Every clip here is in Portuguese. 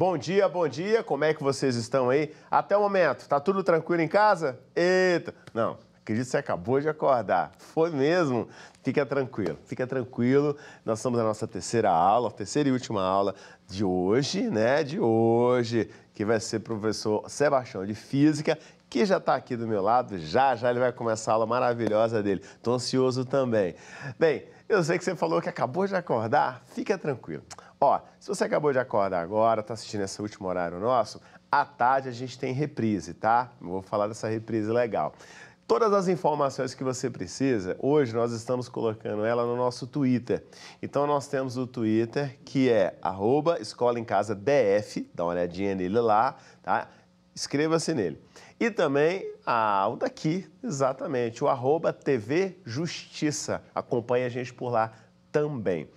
Bom dia, bom dia. Como é que vocês estão aí? Até o momento, tá tudo tranquilo em casa? Eita! Não, acredito que você acabou de acordar. Foi mesmo. Fica tranquilo, fica tranquilo. Nós estamos na nossa terceira aula, terceira e última aula de hoje, né? De hoje, que vai ser professor Sebastião de Física que já está aqui do meu lado, já já ele vai começar a aula maravilhosa dele. Estou ansioso também. Bem, eu sei que você falou que acabou de acordar, fica tranquilo. Ó, se você acabou de acordar agora, tá assistindo esse último horário nosso, à tarde a gente tem reprise, tá? Vou falar dessa reprise legal. Todas as informações que você precisa, hoje nós estamos colocando ela no nosso Twitter. Então nós temos o Twitter que é arroba Escola em Casa DF, dá uma olhadinha nele lá, tá? Inscreva-se nele. E também a ah, o daqui, exatamente, o arroba TV Justiça. Acompanhe a gente por lá também.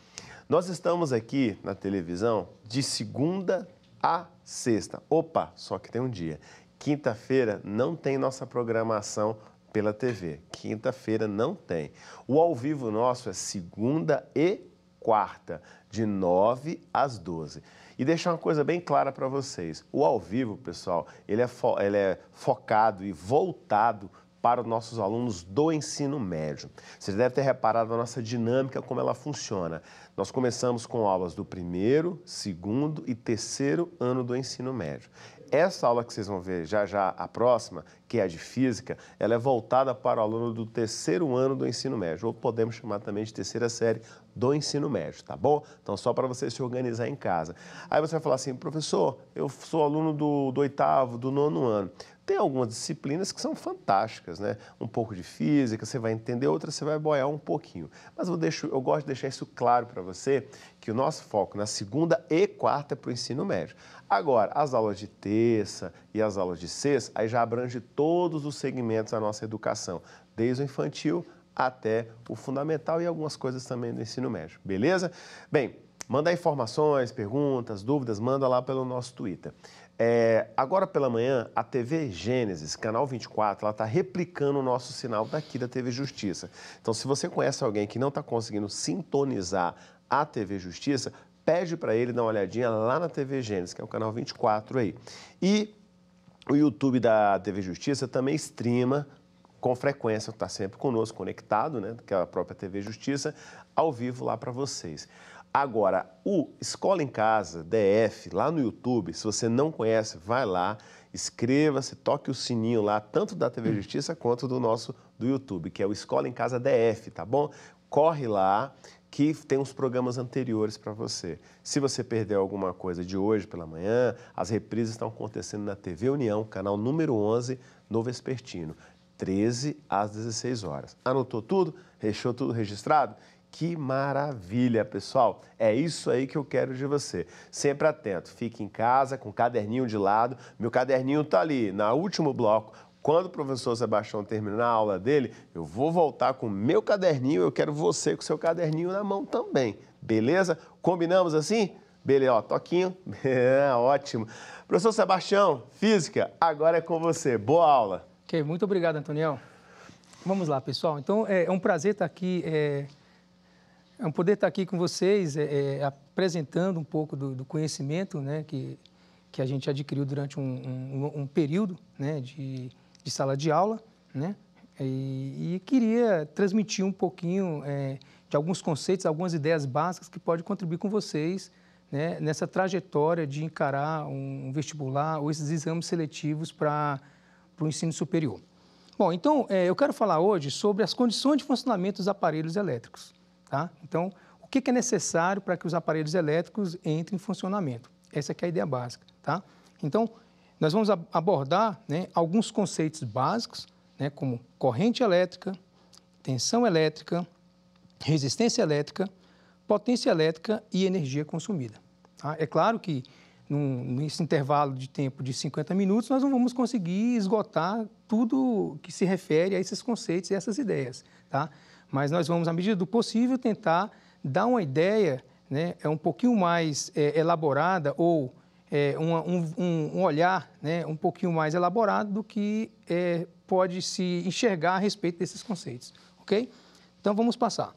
Nós estamos aqui na televisão de segunda a sexta. Opa, só que tem um dia. Quinta-feira não tem nossa programação pela TV. Quinta-feira não tem. O ao vivo nosso é segunda e quarta, de 9 às 12. E deixar uma coisa bem clara para vocês: o ao vivo, pessoal, ele é, ele é focado e voltado para os nossos alunos do ensino médio. Vocês devem ter reparado a nossa dinâmica, como ela funciona. Nós começamos com aulas do primeiro, segundo e terceiro ano do ensino médio. Essa aula que vocês vão ver já já, a próxima, que é a de física, ela é voltada para o aluno do terceiro ano do ensino médio, ou podemos chamar também de terceira série do ensino médio, tá bom? Então, só para você se organizar em casa. Aí você vai falar assim, professor, eu sou aluno do, do oitavo, do nono ano tem algumas disciplinas que são fantásticas, né? Um pouco de física, você vai entender, outras você vai boiar um pouquinho. Mas eu, deixo, eu gosto de deixar isso claro para você, que o nosso foco na segunda e quarta é para o ensino médio. Agora, as aulas de terça e as aulas de sexta, aí já abrange todos os segmentos da nossa educação, desde o infantil até o fundamental e algumas coisas também do ensino médio, beleza? Bem, manda informações, perguntas, dúvidas, manda lá pelo nosso Twitter. É, agora pela manhã, a TV Gênesis, canal 24, ela está replicando o nosso sinal daqui da TV Justiça. Então, se você conhece alguém que não está conseguindo sintonizar a TV Justiça, pede para ele dar uma olhadinha lá na TV Gênesis, que é o canal 24 aí. E o YouTube da TV Justiça também streama com frequência, está sempre conosco, conectado, né, que é a própria TV Justiça, ao vivo lá para vocês. Agora, o Escola em Casa, DF, lá no YouTube, se você não conhece, vai lá, inscreva-se, toque o sininho lá, tanto da TV Justiça quanto do nosso do YouTube, que é o Escola em Casa DF, tá bom? Corre lá que tem os programas anteriores para você. Se você perdeu alguma coisa de hoje pela manhã, as reprises estão acontecendo na TV União, canal número 11, no Vespertino, 13 às 16 horas. Anotou tudo? Rechou tudo registrado? Que maravilha, pessoal! É isso aí que eu quero de você. Sempre atento, fique em casa com o caderninho de lado. Meu caderninho está ali, na último bloco. Quando o professor Sebastião terminar a aula dele, eu vou voltar com o meu caderninho. Eu quero você com o seu caderninho na mão também. Beleza? Combinamos assim? Beleza, ó, toquinho. É, ótimo. Professor Sebastião, física, agora é com você. Boa aula. Ok, muito obrigado, Antoniel. Vamos lá, pessoal. Então, é, é um prazer estar aqui. É é um poder estar aqui com vocês, é, é, apresentando um pouco do, do, conhecimento né, que, que a gente adquiriu durante um, um, um período né, de, de, sala de aula. Né, e, e queria transmitir um pouquinho é, de alguns conceitos, algumas ideias básicas que podem contribuir com vocês né, nessa trajetória de encarar um vestibular ou esses exames seletivos para o ensino superior. Bom, então é, eu quero falar hoje sobre as condições de funcionamento dos aparelhos elétricos. Tá? Então, o que é necessário para que os aparelhos elétricos entrem em funcionamento? Essa é a ideia básica. Tá? Então, nós vamos abordar né, alguns conceitos básicos, né, como corrente elétrica, tensão elétrica, resistência elétrica, potência elétrica e energia consumida. Tá? É claro que num, nesse intervalo de tempo de 50 minutos, nós não vamos conseguir esgotar tudo que se refere a esses conceitos e essas ideias. Tá? mas nós vamos, à medida do possível, tentar dar uma ideia né, é um pouquinho mais é, elaborada ou é, uma, um, um, olhar né, um pouquinho mais elaborado do que é, pode se enxergar a respeito desses conceitos, ok? Então, vamos passar.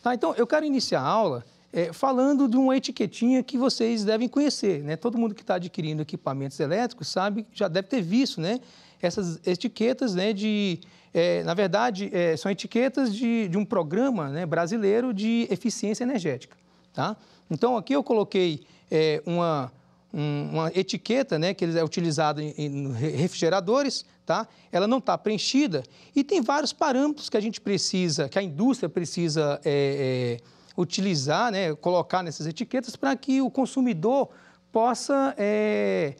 Tá, então, eu quero iniciar a aula é, falando de uma etiquetinha que vocês devem conhecer, né? Todo mundo que está adquirindo equipamentos elétricos sabe, já deve ter visto, né? Essas etiquetas né, de é, na verdade, é, são etiquetas de, de um programa né, brasileiro de eficiência energética. Tá? Então, aqui eu coloquei é, uma, um, uma etiqueta né, que é utilizada em, em refrigeradores, tá? ela não está preenchida e tem vários parâmetros que a gente precisa, que a indústria precisa é, é, utilizar, né, colocar nessas etiquetas para que o consumidor possa é,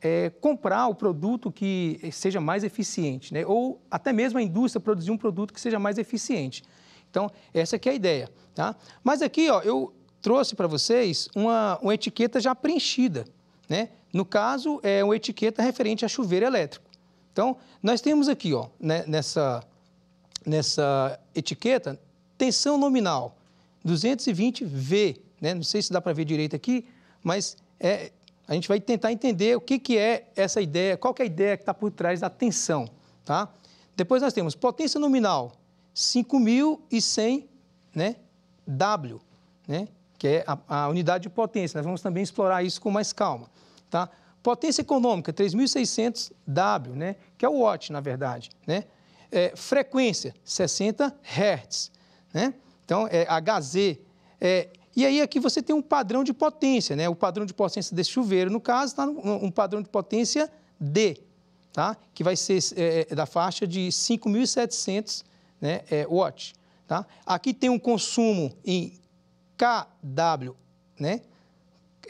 é, comprar o produto que seja mais eficiente, né? ou até mesmo a indústria produzir um produto que seja mais eficiente. Então, essa que é a ideia. Tá? Mas aqui ó, eu trouxe para vocês uma, uma etiqueta já preenchida. Né? No caso, é uma etiqueta referente a chuveiro elétrico. Então, nós temos aqui ó, né, nessa, nessa etiqueta tensão nominal 220V. Né? Não sei se dá para ver direito aqui, mas é, a gente vai tentar entender o que, que é essa ideia, qual é a ideia que está por trás da tensão. Tá? Depois nós temos potência nominal 5.100 né, W, né, que é a, a, unidade de potência. Nós vamos também explorar isso com mais calma. Tá? Potência econômica 3.600 W, né, que é o watt, na verdade. Né? É, frequência 60 Hz. Né? Então, é HZ. É, e aí aqui você tem um padrão de potência, né? O padrão de potência desse chuveiro, no caso, está um padrão de potência D, tá? Que vai ser é, é da faixa de 5.700 né, é, watts, tá? Aqui tem um consumo em kW, né?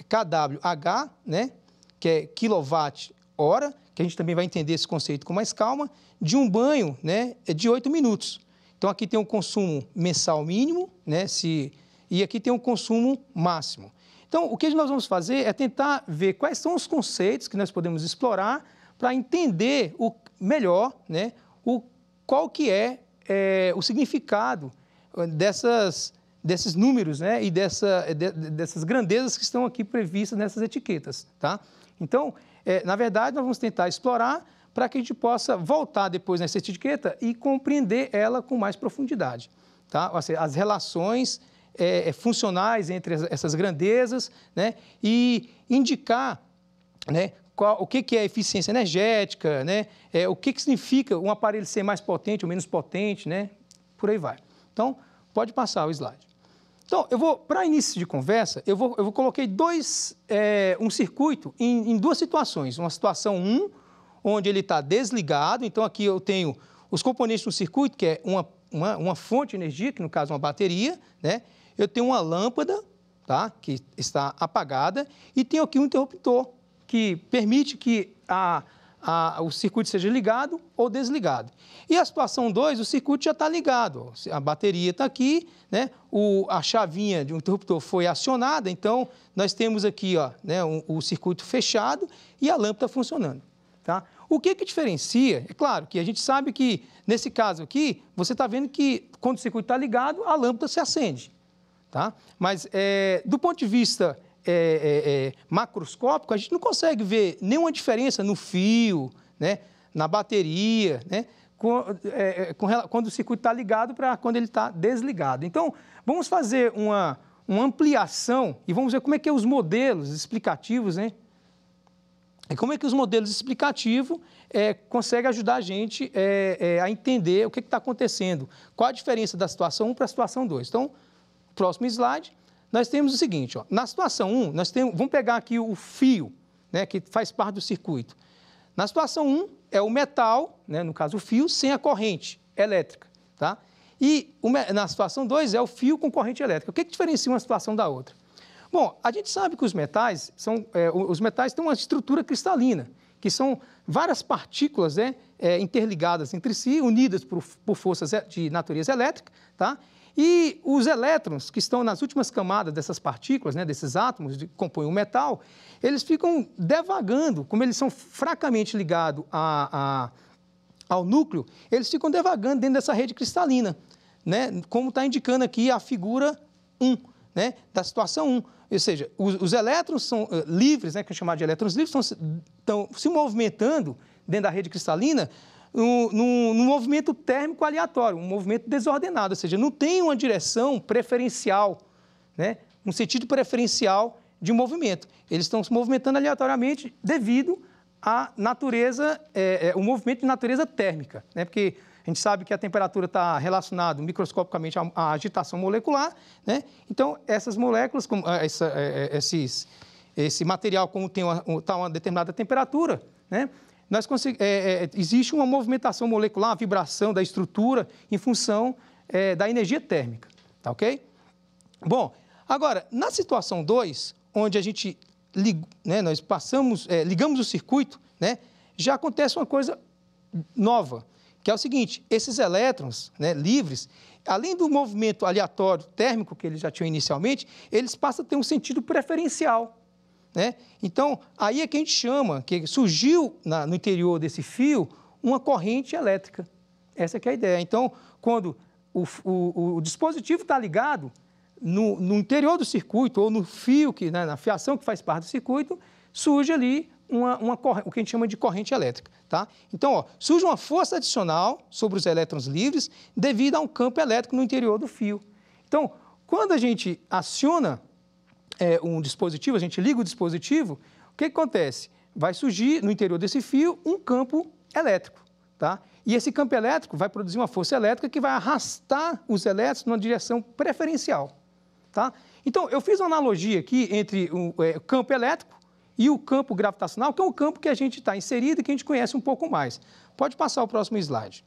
KWH, né? Que é quilowatt hora, que a gente também vai entender esse conceito com mais calma, de um banho, né? É de 8 minutos. Então aqui tem um consumo mensal mínimo, né? Se e aqui tem um consumo máximo. Então, o que nós vamos fazer é tentar ver quais são os conceitos que nós podemos explorar para entender o melhor, né, o, qual que é, é o significado eh, dessas, desses números né, e dessa, eh, de, dessas grandezas que estão aqui previstas nessas etiquetas. Tá? Então, é, na verdade, nós vamos tentar explorar para que a gente possa voltar depois nessa etiqueta e compreender ela com mais profundidade. Tá? Seja, as relações é, é, funcionais entre essas grandezas né, e indicar né, qual, o que, que é eficiência energética, né, é, o que, que significa um aparelho ser mais potente ou menos potente, né, por aí vai. Então, pode passar o slide. Então, eu vou, para início de conversa, eu vou, eu vou coloquei dois, é, um circuito em, em, duas situações. Uma situação 1, um, onde ele está desligado, então aqui eu tenho os componentes do circuito, que é uma uma, uma fonte de energia, que no caso é uma bateria, né? Eu tenho uma lâmpada, tá? Que está apagada e tenho aqui um interruptor que permite que a, a, o circuito seja ligado ou desligado. E a situação 2, o circuito já está ligado, a bateria está aqui, né? o, a chavinha de um interruptor foi acionada, então nós temos aqui ó, né, o circuito fechado e a lâmpada funcionando. Tá? O que que diferencia? É claro que a gente sabe que, nesse caso aqui, você está vendo que, quando o circuito está ligado, a lâmpada se acende. Tá? Mas, é, do ponto de vista é, é, macroscópico, a gente não consegue ver nenhuma diferença no fio, né? na bateria, né? Com, com, quando o circuito está ligado para quando ele está desligado. Então, vamos fazer uma, uma ampliação e vamos ver como é que é os modelos explicativos, né? É como é que os modelos explicativos é, conseguem ajudar a gente é, é, a entender o que é está acontecendo, qual a diferença da situação 1 para a situação 2. Então, próximo slide, nós temos o seguinte, ó, na situação 1, nós temos, vamos pegar aqui o fio, né, que faz parte do circuito. Na situação 1, é o metal, né, no caso o fio, sem a corrente elétrica. Tá? E na situação 2, é o fio com corrente elétrica. O que, é que diferencia uma situação da outra? Bom, a gente sabe que os metais são, é, os metais têm uma estrutura cristalina, que são várias partículas né, é, interligadas entre si, unidas por, por forças de natureza elétrica, tá? E os elétrons que estão nas últimas camadas dessas partículas, né, desses átomos que compõem o metal, eles ficam devagando, como eles são fracamente ligados a, a, ao núcleo, eles ficam devagando dentro dessa rede cristalina, né, como está indicando aqui a figura 1 né, da situação 1. Ou seja, os, os elétrons são, uh, livres, né, que é chamado de elétrons livres, estão se movimentando dentro da rede cristalina num, num, num, movimento térmico aleatório, um movimento desordenado, ou seja, não tem uma direção preferencial, né, um sentido preferencial de movimento. Eles estão se movimentando aleatoriamente devido à natureza, é, é, o movimento de natureza térmica, né, porque a gente sabe que a temperatura está relacionada microscopicamente à, à, agitação molecular, né? Então, essas moléculas, como, eh, essa, eh, eh, esses, esse material, como tem uma, tá uma determinada temperatura, né? Nós é, é, existe uma movimentação molecular, uma vibração da estrutura em função é, da energia térmica, tá ok? Bom, agora, na situação 2, onde a gente, lig, né, nós passamos, ligamos o circuito, né? Já acontece uma coisa nova que é o seguinte: esses elétrons né, livres, além do movimento aleatório térmico que eles já tinham inicialmente, eles passam a ter um sentido preferencial. Né? Então, aí é que a gente chama, que surgiu na, no interior desse fio uma corrente elétrica. Essa é, é a ideia. Então, quando o, o, o dispositivo está ligado no, no, interior do circuito ou no fio, que, né, na fiação que faz parte do circuito, surge ali uma, uma, o que a gente chama de corrente elétrica. Tá? Então, ó, surge uma força adicional sobre os elétrons livres devido a um campo elétrico no interior do fio. Então, quando a gente aciona é, um dispositivo, a gente liga o dispositivo, o que, que acontece? Vai surgir no interior desse fio um campo elétrico. Tá? E esse campo elétrico vai produzir uma força elétrica que vai arrastar os elétrons numa direção preferencial. Tá? Então, eu fiz uma analogia aqui entre o é, campo elétrico e o campo gravitacional, que é um campo que a gente está inserido e que a gente conhece um pouco mais. Pode passar o próximo slide.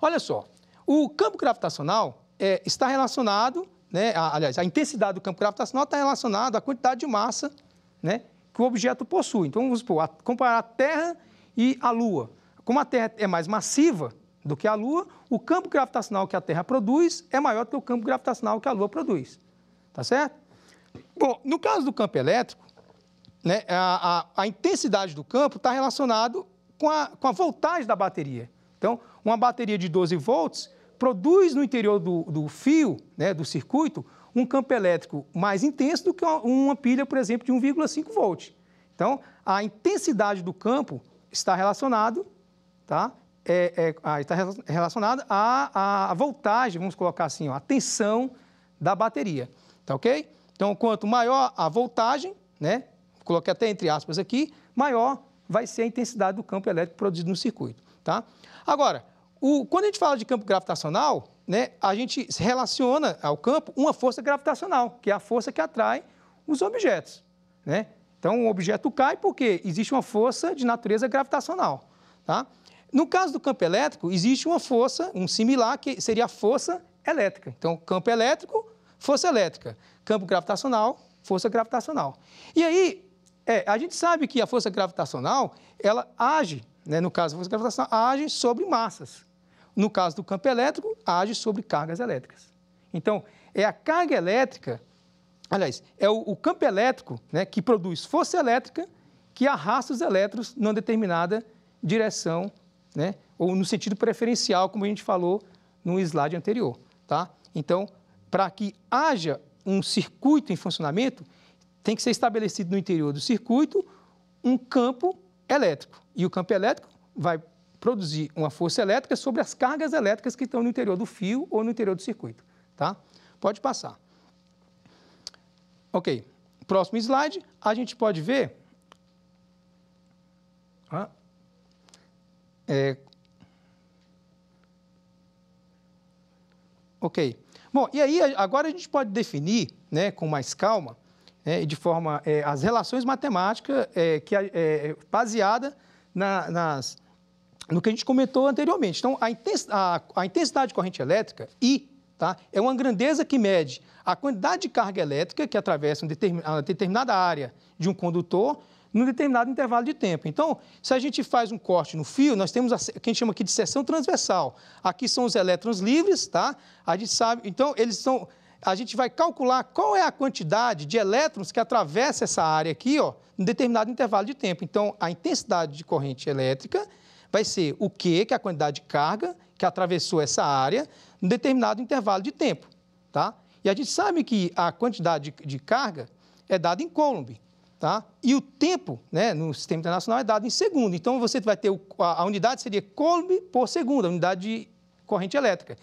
Olha só, o campo gravitacional é, está relacionado, né, a, aliás, a intensidade do campo gravitacional está relacionada à quantidade de massa né, que o objeto possui. Então, vamos supor, a, comparar a Terra e a Lua. Como a Terra é mais massiva do que a Lua, o campo gravitacional que a Terra produz é maior do que o campo gravitacional que a Lua produz. Tá certo? Bom, no caso do campo elétrico, né, a, a, a, intensidade do campo está relacionado com a, com a voltagem da bateria. Então, uma bateria de 12 volts produz no interior do, do fio, né, do circuito, um campo elétrico mais intenso do que uma, pilha, por exemplo, de 1,5 volt. Então, a intensidade do campo está relacionado, tá? É, é, está relacionada à, à voltagem, vamos colocar assim, ó, a tensão da bateria, tá ok? Então, quanto maior a voltagem, né, coloquei até entre aspas aqui, maior vai ser a intensidade do campo elétrico produzido no circuito. Tá? Agora, o, quando a gente fala de campo gravitacional, né, a gente relaciona ao campo uma força gravitacional, que é a força que atrai os objetos. Né? Então, um objeto cai porque existe uma força de natureza gravitacional. Tá? No caso do campo elétrico, existe uma força, um similar, que seria a força elétrica. Então, campo elétrico, força elétrica. Campo gravitacional, força gravitacional. E aí, é, a gente sabe que a força gravitacional, ela age, né, no caso, da força gravitacional age sobre massas. No caso do campo elétrico, age sobre cargas elétricas. Então, é a carga elétrica, aliás, é o, o campo elétrico né, que produz força elétrica que arrasta os elétrons numa determinada direção, né, ou no sentido preferencial, como a gente falou no slide anterior. Tá? Então, para que haja um circuito em funcionamento, tem que ser estabelecido no interior do circuito um campo elétrico. E o campo elétrico vai produzir uma força elétrica sobre as cargas elétricas que estão no interior do fio ou no interior do circuito. Tá? Pode passar. Ok. Próximo slide, a gente pode ver é... Ok. Bom, e aí agora a gente pode definir, né, com mais calma, né, e de forma é, as relações matemáticas é, que é, baseada na, nas no que a gente comentou anteriormente. Então, a, intens, a, a intensidade de corrente elétrica, I, tá, é uma grandeza que mede a quantidade de carga elétrica que atravessa uma determinada, determinada área de um condutor num determinado intervalo de tempo. Então, se a gente faz um corte no fio, nós temos o que a gente chama aqui de seção transversal. Aqui são os elétrons livres, tá? A gente sabe, então, eles são a gente vai calcular qual é a quantidade de elétrons que atravessa essa área aqui, ó, em determinado intervalo de tempo. Então, a intensidade de corrente elétrica vai ser o Q, que é a quantidade de carga que atravessou essa área, em determinado intervalo de tempo, tá? E a gente sabe que a quantidade de, de carga é dada em coulomb, tá? E o tempo, né, no sistema internacional é dado em segundo. Então, você vai ter o, a, a unidade seria coulomb por segundo, a unidade de corrente elétrica.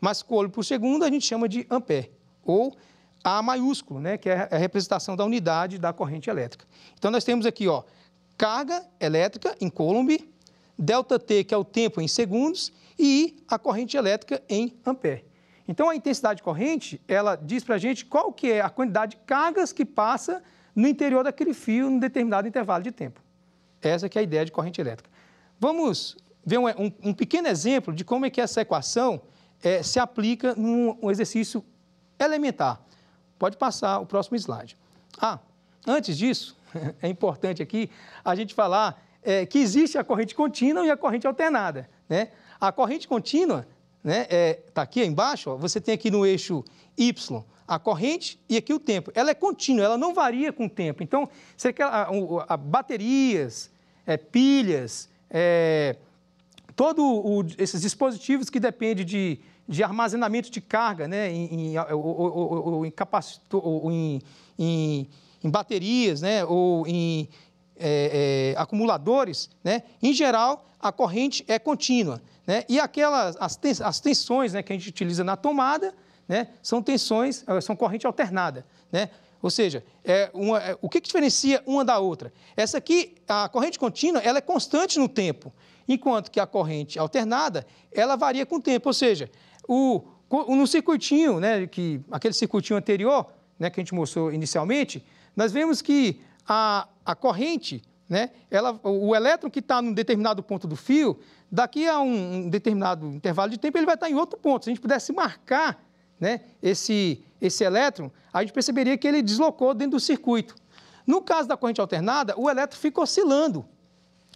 Mas coulomb por segundo a gente chama de ampere ou A maiúsculo, né, que é a representação da unidade da corrente elétrica. Então, nós temos aqui ó, carga elétrica em Coulomb, delta T, que é o tempo em segundos, e a corrente elétrica em ampere. Então, a intensidade de corrente, ela diz para a gente qual que é a quantidade de cargas que passa no interior daquele fio num determinado intervalo de tempo. Essa que é a ideia de corrente elétrica. Vamos ver um, um, um pequeno exemplo de como é que essa equação é, se aplica num um exercício elementar. Pode passar o próximo slide. Ah, antes disso, é importante aqui a gente falar é, que existe a corrente contínua e a corrente alternada. Né? A corrente contínua né, é, tá aqui embaixo, ó, você tem aqui no eixo Y a corrente e aqui o tempo. Ela é contínua, ela não varia com o tempo. Então, você quer a, a, a baterias, é, pilhas, é, todos esses dispositivos que dependem de, de armazenamento de carga, né, em, em, ou, ou, ou, em, ou em, em, em, baterias, né, ou em é, é, acumuladores, né, em geral, a corrente é contínua. Né, e aquelas, as, as tensões né, que a gente utiliza na tomada né, são tensões, eh, são corrente alternada. Né, ou seja, é uma, é, o que, que diferencia uma da outra? Essa aqui, a corrente contínua, ela é constante no tempo enquanto que a corrente alternada, ela varia com o tempo, ou seja, o, no circuitinho, né, que, aquele circuitinho anterior, né, que a gente mostrou inicialmente, nós vemos que a, a corrente, né, ela, o elétron que está num determinado ponto do fio, daqui a um, um determinado intervalo de tempo, ele vai estar tá em outro ponto. Se a gente pudesse marcar né, esse, esse elétron, a gente perceberia que ele deslocou dentro do circuito. No caso da corrente alternada, o elétron fica oscilando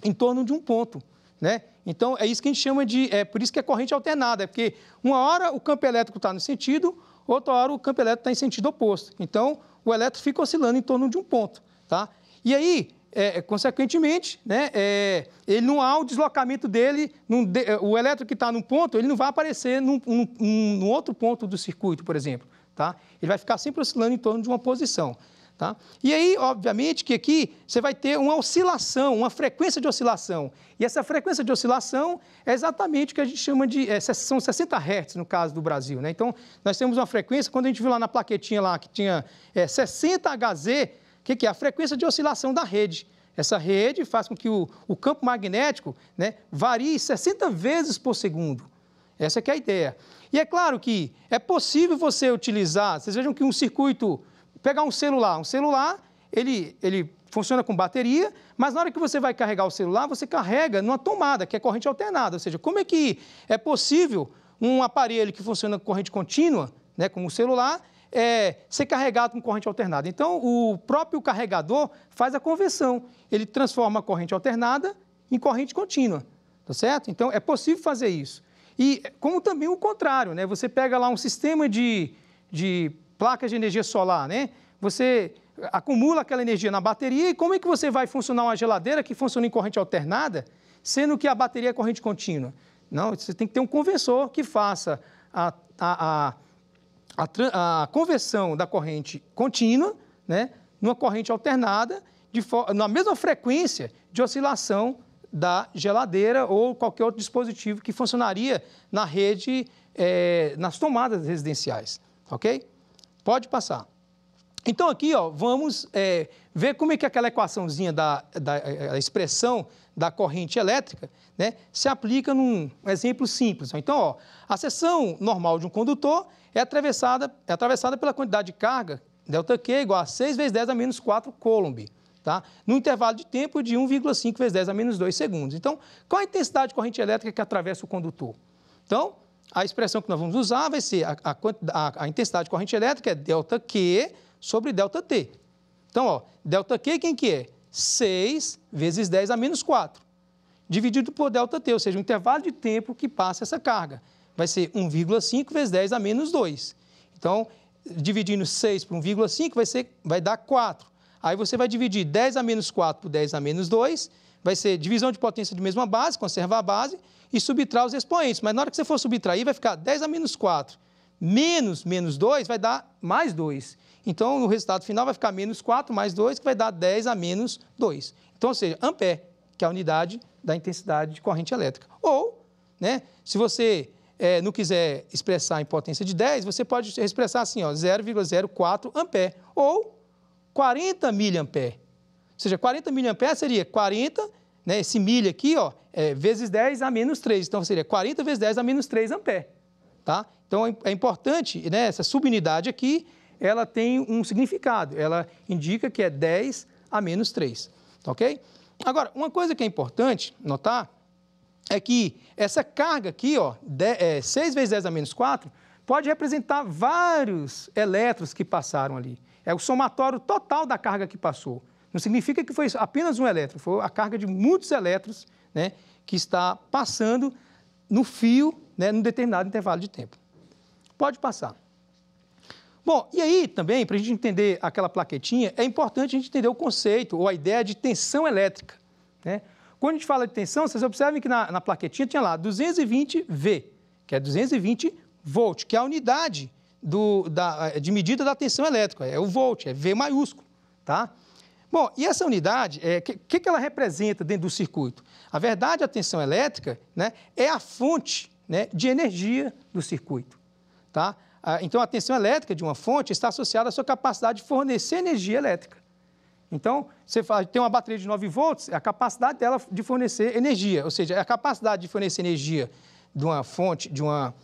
em torno de um ponto. Né? Então, é isso que a gente chama de. É por isso que é corrente alternada, é porque uma hora o campo elétrico está no sentido, outra hora o campo elétrico está em sentido oposto. Então, o elétron fica oscilando em torno de um ponto. Tá? E aí, é, é consequentemente, né, é, ele não há o deslocamento dele, de, é, o elétron que está num ponto, ele não vai aparecer num, num, num, outro ponto do circuito, por exemplo. Tá? Ele vai ficar sempre oscilando em torno de uma posição. Tá? E aí, obviamente, que aqui você vai ter uma oscilação, uma frequência de oscilação. E essa frequência de oscilação é exatamente o que a gente chama de. É, são 60 Hz no caso do Brasil. Né? Então, nós temos uma frequência, quando a gente viu lá na plaquetinha lá que tinha é, 60 Hz, o que, que é? A frequência de oscilação da rede. Essa rede faz com que o, o campo magnético né, varie 60 vezes por segundo. Essa é, é a ideia. E é claro que é possível você utilizar, vocês vejam que um circuito pegar um celular, um celular, ele, ele funciona com bateria, mas na hora que você vai carregar o celular, você carrega numa tomada, que é corrente alternada. Ou seja, como é que é possível um aparelho que funciona com corrente contínua, né, como o celular, é, ser carregado com corrente alternada. Então, o próprio carregador faz a conversão. Ele transforma a corrente alternada em corrente contínua, tá certo? Então, é possível fazer isso. E como também o contrário, né? Você pega lá um sistema de, de placas de energia solar, né? Você acumula aquela energia na bateria e como é que você vai funcionar uma geladeira que funciona em corrente alternada, sendo que a bateria é corrente contínua? Não, você tem que ter um conversor que faça a, a, a, a conversão da corrente contínua né, numa corrente alternada, de na mesma frequência de oscilação da geladeira ou qualquer outro dispositivo que funcionaria na rede, eh, nas tomadas residenciais. Ok? Pode passar. Então, aqui, ó, vamos é, ver como é que aquela equaçãozinha da, da é, expressão da corrente elétrica né, se aplica num exemplo simples. Então, ó, a seção normal de um condutor é atravessada, é atravessada pela quantidade de carga, delta Q, igual a 6 vezes 10 a menos 4 coulomb, tá? no intervalo de tempo de 1,5 vezes 10 a menos 2 segundos. Então, qual a intensidade de corrente elétrica que atravessa o condutor? Então, a expressão que nós vamos usar vai ser a, a, a intensidade de corrente elétrica é ΔQ sobre ΔT. Então, ó, ΔQ quem que é? 6 vezes 10 a menos 4, dividido por ΔT, ou seja, o intervalo de tempo que passa essa carga. Vai ser 1,5 vezes 10 a menos 2. Então, dividindo 6 por 1,5 vai, vai dar 4. Aí você vai dividir 10 a menos 4 por 10 a menos 2 vai ser divisão de potência de mesma base, conservar a base, e subtrair os expoentes. Mas na hora que você for subtrair, vai ficar 10 a menos 4. Menos menos 2 vai dar mais 2. Então, no resultado final vai ficar menos 4 mais 2, que vai dar 10 a menos 2. Então, ou seja, ampere, que é a unidade da intensidade de corrente elétrica. Ou, né, se você é, não quiser expressar em potência de 10, você pode expressar assim, 0,04 ampere, ou 40 miliampere. Ou seja, 40 miliamperes seria 40, né, esse milha aqui, ó, é, vezes 10 a menos 3. Então, seria 40 vezes 10 a menos 3 ampere. Tá? Então, é, é importante, né, essa subunidade aqui, ela tem um significado. Ela indica que é 10 a menos 3. Tá ok? Agora, uma coisa que é importante notar é que essa carga aqui, ó, 10, é, 6 vezes 10 a menos 4, pode representar vários elétrons que passaram ali. É o somatório total da carga que passou. Não significa que foi apenas um elétron, foi a carga de muitos elétrons né, que está passando no fio né, num determinado intervalo de tempo. Pode passar. Bom, e aí também, para a gente entender aquela plaquetinha, é importante a gente entender o conceito ou a ideia de tensão elétrica. Né? Quando a gente fala de tensão, vocês observem que na, na plaquetinha tinha lá 220 V, que é 220 volt, que é a unidade do, da, eh, de medida da tensão elétrica, é o volt, é V maiúsculo, tá? Bom, e essa unidade, o é, que, que ela representa dentro do circuito? A verdade, a tensão elétrica né, é a fonte né, de energia do circuito. Tá? Então, a tensão elétrica de uma fonte está associada à sua capacidade de fornecer energia elétrica. Então, você fala, tem uma bateria de 9 volts, é a capacidade dela de fornecer energia, ou seja, a capacidade de fornecer energia de uma fonte, de uma,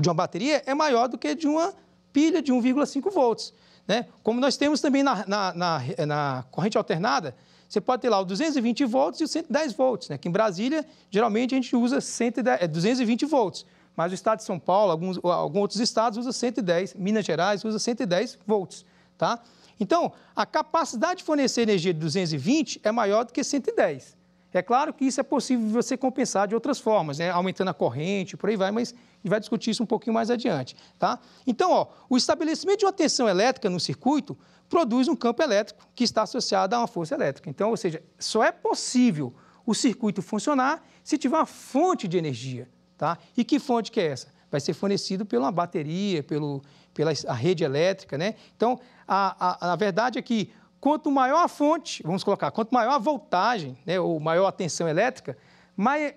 de uma bateria, é maior do que de uma pilha de 1,5 volts. Né? Como nós temos também na, na, na, na corrente alternada, você pode ter lá o 220 volts e o 110 volts. Né? que em Brasília, geralmente a gente usa 110, é, 220 volts, mas o estado de São Paulo, alguns, alguns outros estados usam 110, Minas Gerais usa 110 volts. Tá? Então, a capacidade de fornecer energia de 220 é maior do que 110. É claro que isso é possível você compensar de outras formas, né? aumentando a corrente, por aí vai, mas a gente vai discutir isso um pouquinho mais adiante. Tá? Então, ó, o estabelecimento de uma tensão elétrica no circuito produz um campo elétrico que está associado a uma força elétrica. Então, ou seja, só é possível o circuito funcionar se tiver uma fonte de energia. Tá? E que fonte que é essa? Vai ser fornecido pela bateria, pelo, pela rede elétrica. Né? Então, a, a, a verdade é que quanto maior a fonte, vamos colocar, quanto maior a voltagem, né, ou maior a tensão elétrica,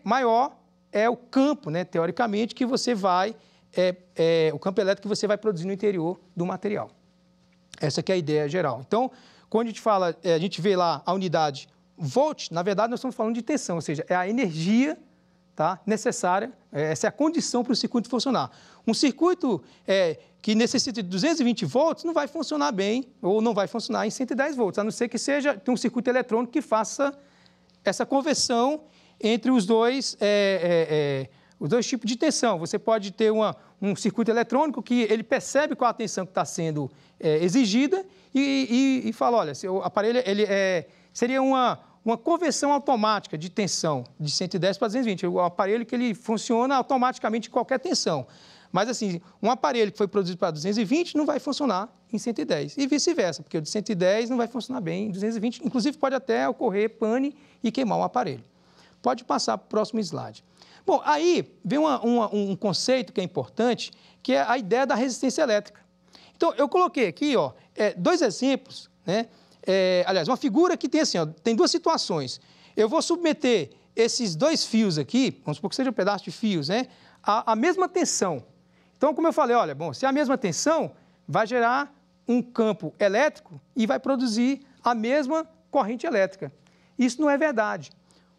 maior é o campo, né, teoricamente, que você vai, é, é, o campo elétrico que você vai produzir no interior do material. Essa é a ideia geral. Então, quando a gente fala, é, a gente vê lá a unidade volt, na verdade nós estamos falando de tensão, ou seja, é a energia tá, necessária, é, essa é a condição para o circuito funcionar. Um circuito é, que necessita de 220 volts, não vai funcionar bem ou não vai funcionar em 110 volts, a não ser que seja um circuito eletrônico que faça essa conversão entre os dois, é, é, é, os dois tipos de tensão. Você pode ter uma, um circuito eletrônico que ele percebe qual a tensão que está sendo é, exigida e, e, e, fala, olha, o aparelho ele é, seria uma, uma conversão automática de tensão de 110 para 220, o aparelho que ele funciona automaticamente em qualquer tensão. Mas, assim, um aparelho que foi produzido para 220 não vai funcionar em 110 e vice-versa, porque o de 110 não vai funcionar bem em 220, inclusive pode até ocorrer pane e queimar um aparelho. Pode passar para o próximo slide. Bom, aí vem uma, uma, um conceito que é importante, que é a ideia da resistência elétrica. Então, eu coloquei aqui ó, é, dois exemplos, né? É, aliás, uma figura que tem assim, ó, tem duas situações. Eu vou submeter esses dois fios aqui, vamos supor que seja um pedaço de fios, né? A, a mesma tensão, então, como eu falei, olha, bom, se é a mesma tensão, vai gerar um campo elétrico e vai produzir a mesma corrente elétrica. Isso não é verdade.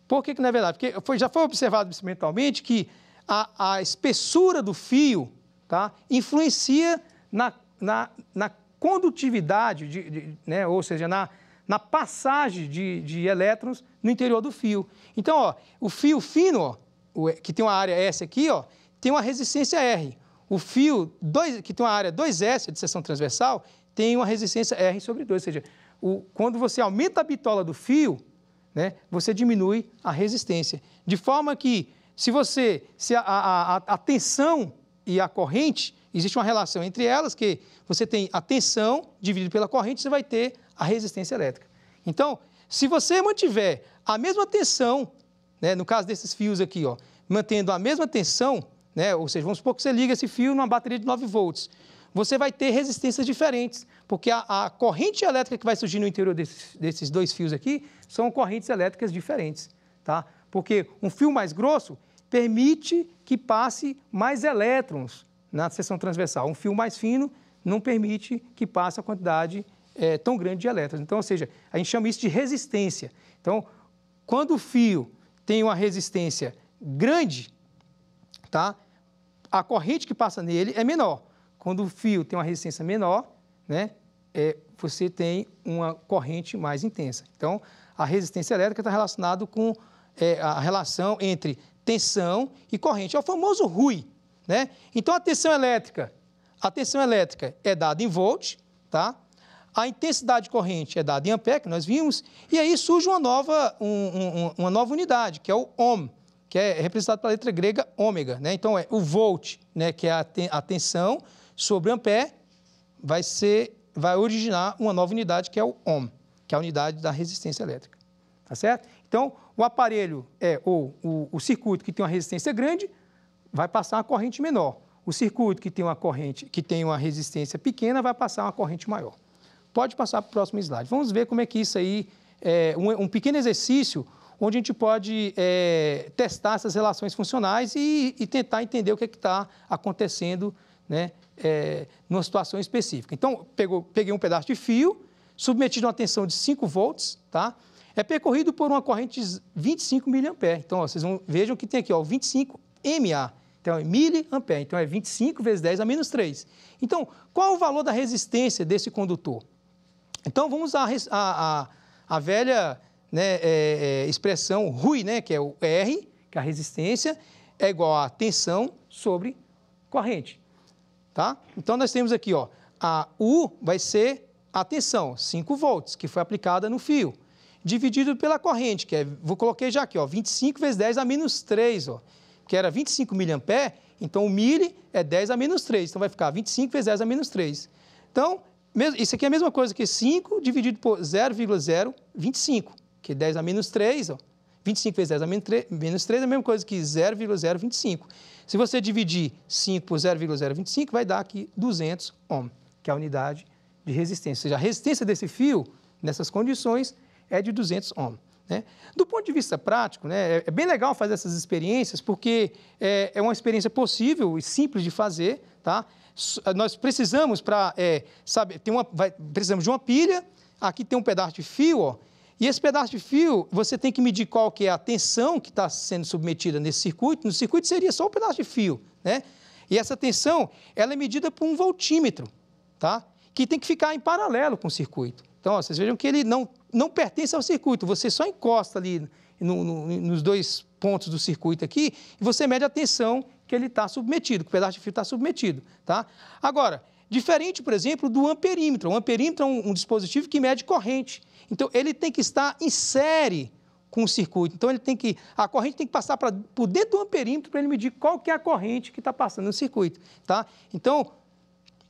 Por que, que não é verdade? Porque foi, já foi observado experimentalmente que a, a espessura do fio tá, influencia na, na, na condutividade, de, de, né, ou seja, na, na passagem de, de elétrons no interior do fio. Então, ó, o fio fino, ó, que tem uma área S aqui, ó, tem uma resistência R. O fio dois, que tem uma área 2S de seção transversal tem uma resistência R sobre 2, ou seja, o, quando você aumenta a bitola do fio, né, você diminui a resistência. De forma que, se você se a, a, a tensão e a corrente, existe uma relação entre elas, que você tem a tensão dividida pela corrente, você vai ter a resistência elétrica. Então, se você mantiver a mesma tensão, né, no caso desses fios aqui, ó, mantendo a mesma tensão, né? Ou seja, vamos supor que você liga esse fio numa bateria de 9 volts. Você vai ter resistências diferentes, porque a, a corrente elétrica que vai surgir no interior desses, desses dois fios aqui são correntes elétricas diferentes, tá? Porque um fio mais grosso permite que passe mais elétrons na seção transversal. Um fio mais fino não permite que passe a quantidade é, tão grande de elétrons. Então, ou seja, a gente chama isso de resistência. Então, quando o fio tem uma resistência grande, tá? a corrente que passa nele é menor. Quando o fio tem uma resistência menor, né, é, você tem uma corrente mais intensa. Então, a resistência elétrica está relacionada com é, a relação entre tensão e corrente. É o famoso RUI. Né? Então, a tensão elétrica, a tensão elétrica é dada em volt, tá? a intensidade de corrente é dada em ampere, que nós vimos, e aí surge uma nova, um, um, uma nova unidade, que é o ohm que é representado pela letra grega ômega. Né? Então é o volt, né, que é a, ten a tensão sobre ampere, vai, ser, vai originar uma nova unidade que é o ohm, que é a unidade da resistência elétrica. Tá certo? Então, o aparelho é ou o, o circuito que tem uma resistência grande vai passar uma corrente menor. O circuito que tem uma corrente que tem uma resistência pequena vai passar uma corrente maior. Pode passar para o próximo slide. Vamos ver como é que isso aí é um, um pequeno exercício onde a gente pode é, testar essas relações funcionais e, e tentar entender o que é está acontecendo né, é, numa situação específica. Então, pegou, peguei um pedaço de fio, submetido a uma tensão de 5 volts, tá? é percorrido por uma corrente de 25 mA. Então, ó, vocês vão, vejam que tem aqui ó, 25 MA. Então, é miliampere. Então, é 25 vezes 10 a menos 3. Então, qual o valor da resistência desse condutor? Então, vamos à a, a, a, velha né, é, é expressão RUI, né, que é o R, que é a resistência, é igual a tensão sobre corrente. Tá? Então, nós temos aqui, ó, a U vai ser a tensão, 5 volts, que foi aplicada no fio, dividido pela corrente, que é, vou coloquei já aqui, ó, 25 vezes 10 a menos 3, ó, que era 25 miliampere, então o mili é 10 a menos 3, então vai ficar 25 vezes 10 a menos 3. Então, isso aqui é a mesma coisa que 5 dividido por 0,025 que 10 a menos 3, ó, 25 vezes 10 a menos 3, menos 3 é a mesma coisa que 0,025. Se você dividir 5 por 0,025, vai dar aqui 200 ohm, que é a unidade de resistência. Ou seja, a resistência desse fio, nessas condições, é de 200 ohm. Né? Do ponto de vista prático, né, é, é bem legal fazer essas experiências, porque é, é uma experiência possível e simples de fazer. Tá? Eh, nós precisamos para é, eh, saber, tem uma, vai, precisamos de uma pilha, aqui tem um pedaço de fio, ó, e esse pedaço de fio, você tem que medir qual que é a tensão que está sendo submetida nesse circuito. No circuito seria só o um pedaço de fio, né? E essa tensão, ela é medida por um voltímetro, tá? Que tem que ficar em paralelo com o circuito. Então, ó, vocês vejam que ele não, não pertence ao circuito, você só encosta ali no, no, nos dois pontos do circuito aqui e você mede a tensão que ele está submetido, que o pedaço de fio está submetido, tá? Agora, diferente, por exemplo, do amperímetro. O amperímetro é um, um dispositivo que mede corrente. Então, ele tem que estar em série com o circuito. Então, ele tem que a corrente tem que passar para por dentro do amperímetro para ele medir qual que é a corrente que está passando no circuito, tá? Então,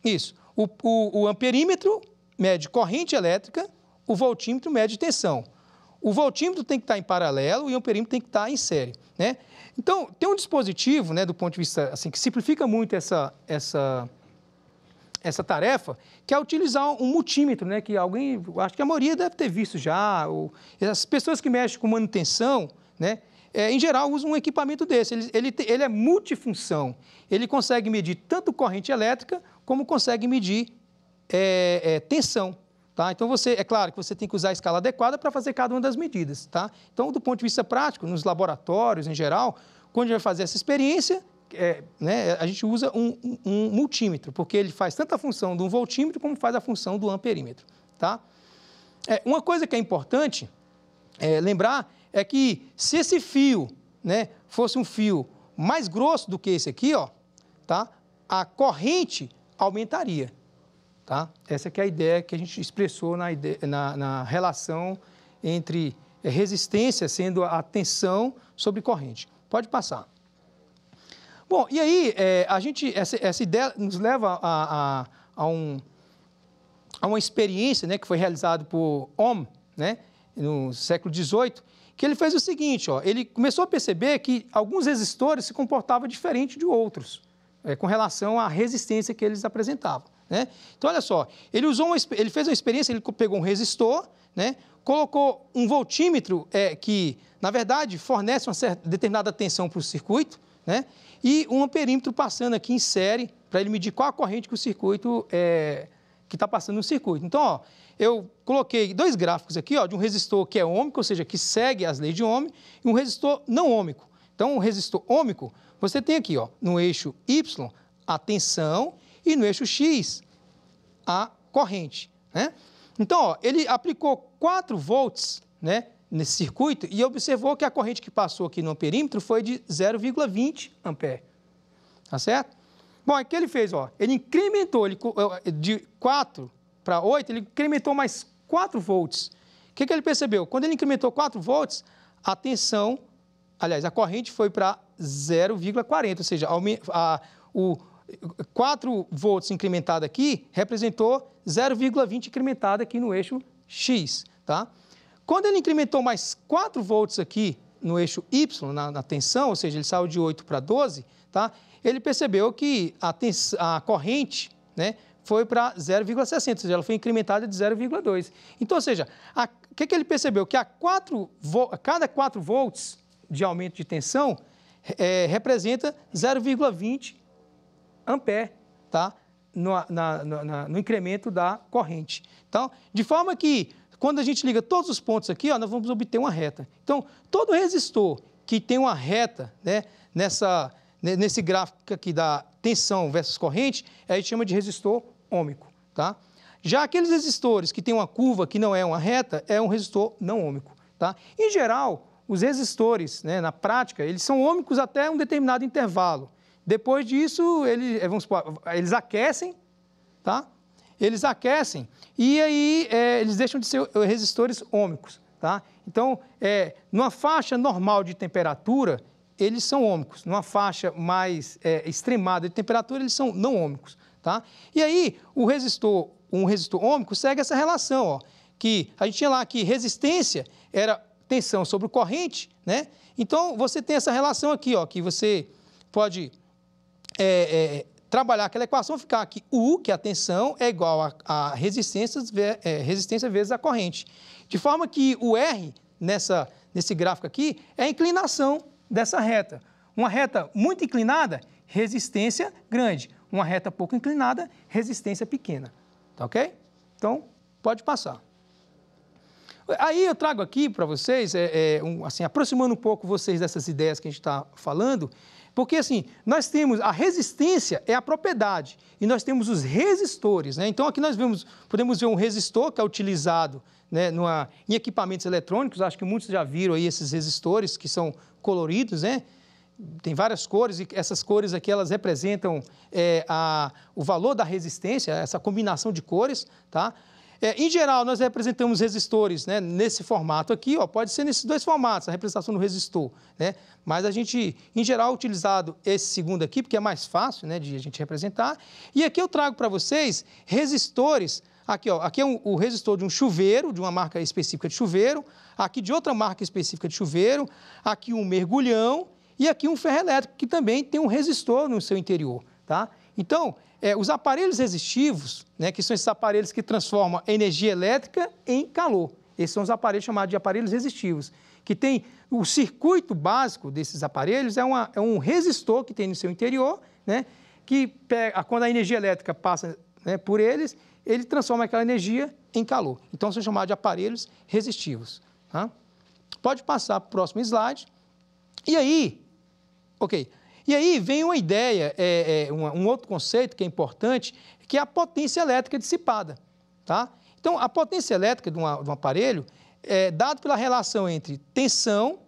isso. O, o, o amperímetro mede corrente elétrica, o voltímetro mede tensão. O voltímetro tem que estar tá em paralelo e o amperímetro tem que estar tá em série, né? Então, tem um dispositivo, né, do ponto de vista assim que simplifica muito essa essa essa tarefa, que é utilizar um multímetro, né? Que alguém, acho que a maioria deve ter visto já. Ou, as pessoas que mexem com manutenção, né? É, em geral, usam um equipamento desse. Ele, ele, ele é multifunção. Ele consegue medir tanto corrente elétrica, como consegue medir é, é, tensão. Tá? Então, você, é claro que você tem que usar a escala adequada para fazer cada uma das medidas. Tá? Então, do ponto de vista prático, nos laboratórios em geral, quando a gente vai fazer essa experiência, é, né, a gente usa um, um, multímetro, porque ele faz tanto a função do voltímetro como faz a função do amperímetro. Tá? É, uma coisa que é importante é, lembrar é que se esse fio né, fosse um fio mais grosso do que esse aqui, ó, tá? a corrente aumentaria. Tá? Essa é a ideia que a gente expressou na, ideia, na, na relação entre resistência sendo a tensão sobre corrente. Pode passar. Bom, e aí, é, a gente, essa, essa, ideia nos leva a, a, a, um, a uma experiência né, que foi realizada por Ohm, né, no século XVIII, que ele fez o seguinte, ó, ele começou a perceber que alguns resistores se comportavam diferente de outros, é, com relação à resistência que eles apresentavam. Né? Então, olha só, ele, usou uma, ele fez uma experiência, ele pegou um resistor, né, colocou um voltímetro é, que, na verdade, fornece uma certa, determinada tensão para o circuito, né? E um amperímetro passando aqui em série para ele medir qual a corrente que o circuito é, que está passando no circuito. Então, ó, eu coloquei dois gráficos aqui, ó, de um resistor que é ômico, ou seja, que segue as leis de Ohm, e um resistor não ômico. Então, um resistor ômico, você tem aqui, ó, no eixo Y, a tensão, e no eixo X, a corrente, né? Então, ó, ele aplicou 4 volts, né, nesse circuito e observou que a corrente que passou aqui no amperímetro foi de 0,20 ampere. Tá certo? Bom, o que ele fez? Ó, ele incrementou ele, eh, eh, de 4 para 8, ele incrementou mais 4 volts. O que, que ele percebeu? Quando ele incrementou 4 volts, a tensão, aliás, a corrente foi para 0,40, ou seja, a, a, o 4 volts incrementado aqui representou 0,20 incrementado aqui no eixo X, tá? Quando ele incrementou mais 4 volts aqui no eixo Y, na, na tensão, ou seja, ele saiu de 8 para 12, tá? ele percebeu que a, a corrente né, foi para 0,60, ou seja, ela foi incrementada de 0,2. Então, ou seja, o que, que, ele percebeu? Que a, 4 a cada 4 volts de aumento de tensão é, representa 0,20 ampere, tá? No, na, na, no, incremento da corrente. Então, de forma que quando a gente liga todos os pontos aqui, ó, nós vamos obter uma reta. Então, todo resistor que tem uma reta né, nessa, né, nesse gráfico aqui da tensão versus corrente, a gente chama de resistor ômico. Tá? Já aqueles resistores que têm uma curva que não é uma reta, é um resistor não ômico. Tá? Em geral, os resistores, né, na prática, eles são ômicos até um determinado intervalo. Depois disso, eles, vamos supor, eles aquecem, tá? eles aquecem e aí é, eles deixam de ser eh, resistores ômicos. Tá? Então, é, numa faixa normal de temperatura, eles são ômicos. Numa faixa mais é, extremada de temperatura, eles são não ômicos. Tá? E aí, o resistor, um resistor ômico segue essa relação, ó, que a gente tinha lá que resistência era tensão sobre corrente, né? Então, você tem essa relação aqui, ó, que você pode é, é trabalhar aquela equação, ficar que U, que é a tensão, é igual a, a resistência, é, resistência vezes a corrente. De forma que o R, nessa, nesse gráfico aqui, é a inclinação dessa reta. Uma reta muito inclinada, resistência grande. Uma reta pouco inclinada, resistência pequena. Tá ok? Então, pode passar. Aí eu trago aqui para vocês, é, é, um, assim, aproximando um pouco vocês dessas ideias que a gente está falando, porque assim, nós temos a resistência é a propriedade e nós temos os resistores, né? Então aqui nós vemos, podemos ver um resistor que é utilizado né, numa, em equipamentos eletrônicos, acho que muitos já viram aí esses resistores que são coloridos, né? tem várias cores e essas cores aqui elas representam é, a, o valor da resistência, essa combinação de cores, tá? É, em geral, nós representamos resistores né, nesse formato aqui, ó, pode ser nesses dois formatos, a representação do resistor. Né? Mas a gente, em geral, utilizado esse segundo aqui, porque é mais fácil né, de a gente representar. E aqui eu trago para vocês resistores. Aqui, ó, aqui é um, o resistor de um chuveiro, de uma marca específica de chuveiro, aqui de outra marca específica de chuveiro, aqui um mergulhão e aqui um ferro elétrico, que também tem um resistor no seu interior. Tá? Então, é, os aparelhos resistivos, né, que são esses aparelhos que transformam energia elétrica em calor. Esses são os aparelhos chamados de aparelhos resistivos, que tem o circuito básico desses aparelhos é, uma, é um resistor que tem no seu interior, né, que pega, quando a energia elétrica passa né, por eles, ele transforma aquela energia em calor. Então são chamados de aparelhos resistivos. Tá? Pode passar para o próximo slide. E aí, ok, e aí vem uma ideia, é, é, um, outro conceito que é importante, que é a potência elétrica dissipada. Tá? Então, a potência elétrica de, uma, de um aparelho é dado pela relação entre tensão